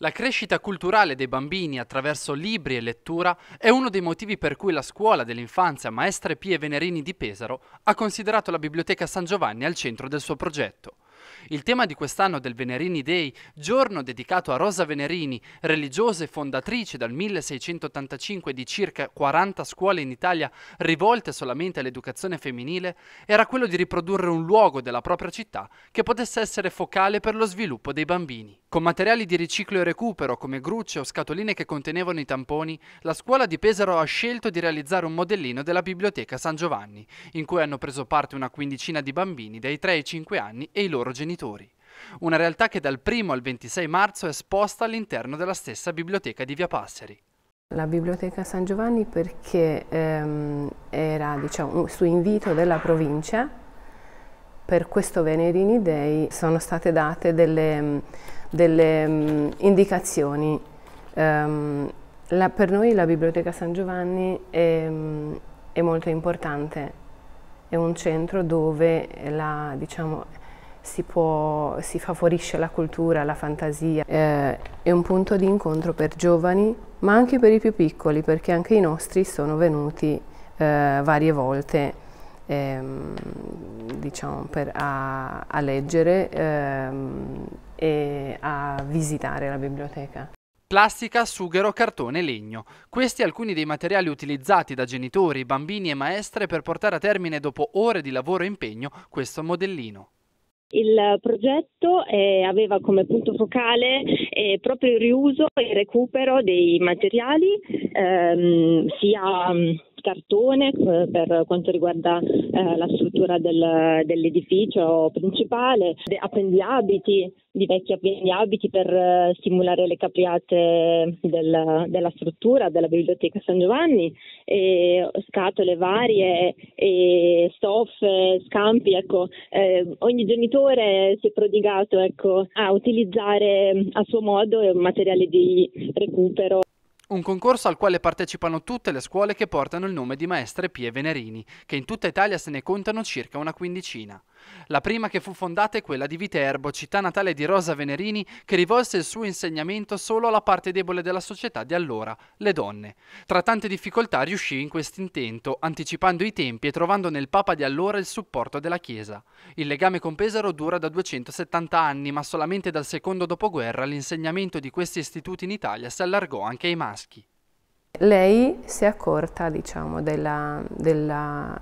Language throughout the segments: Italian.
La crescita culturale dei bambini attraverso libri e lettura è uno dei motivi per cui la scuola dell'infanzia Maestre Pie Venerini di Pesaro ha considerato la biblioteca San Giovanni al centro del suo progetto. Il tema di quest'anno del Venerini Day, giorno dedicato a Rosa Venerini, religiosa e fondatrice dal 1685 di circa 40 scuole in Italia rivolte solamente all'educazione femminile, era quello di riprodurre un luogo della propria città che potesse essere focale per lo sviluppo dei bambini. Con materiali di riciclo e recupero come grucce o scatoline che contenevano i tamponi, la scuola di Pesaro ha scelto di realizzare un modellino della biblioteca San Giovanni, in cui hanno preso parte una quindicina di bambini dai 3 ai 5 anni e i loro loro genitori. Una realtà che dal 1 al 26 marzo è esposta all'interno della stessa biblioteca di Via Passeri. La biblioteca San Giovanni perché ehm, era diciamo, su invito della provincia, per questo Venerini Day sono state date delle, delle um, indicazioni. Um, la, per noi la biblioteca San Giovanni è, ehm, è molto importante, è un centro dove la, diciamo, si, può, si favorisce la cultura, la fantasia. Eh, è un punto di incontro per giovani, ma anche per i più piccoli, perché anche i nostri sono venuti eh, varie volte ehm, diciamo, per, a, a, leggere ehm, e a visitare la biblioteca plastica, sughero, cartone e legno. Questi alcuni dei materiali utilizzati da genitori, bambini e maestre per portare a termine dopo ore di lavoro e impegno questo modellino. Il progetto eh, aveva come punto focale eh, proprio il riuso e il recupero dei materiali, ehm, sia mm, cartone eh, per quanto riguarda eh, la struttura del, dell'edificio principale, appendiabiti di vecchi appendiabiti per eh, simulare le capriate del, della struttura della biblioteca San Giovanni e scatole varie, eh, stoffe, scampi. Ecco, eh, ogni genitore si è prodigato ecco, a utilizzare mm, a suo modo materiale di recupero. Un concorso al quale partecipano tutte le scuole che portano il nome di maestre Pie Venerini, che in tutta Italia se ne contano circa una quindicina. La prima che fu fondata è quella di Viterbo, città natale di Rosa Venerini, che rivolse il suo insegnamento solo alla parte debole della società di allora, le donne. Tra tante difficoltà riuscì in questo intento, anticipando i tempi e trovando nel Papa di allora il supporto della Chiesa. Il legame con Pesaro dura da 270 anni, ma solamente dal secondo dopoguerra l'insegnamento di questi istituti in Italia si allargò anche ai maschi. Lei si è accorta diciamo, della, della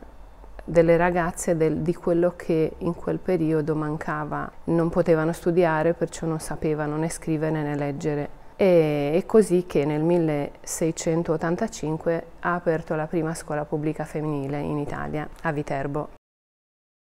delle ragazze del, di quello che in quel periodo mancava. Non potevano studiare, perciò non sapevano né scrivere né leggere. E è così che nel 1685 ha aperto la prima scuola pubblica femminile in Italia, a Viterbo.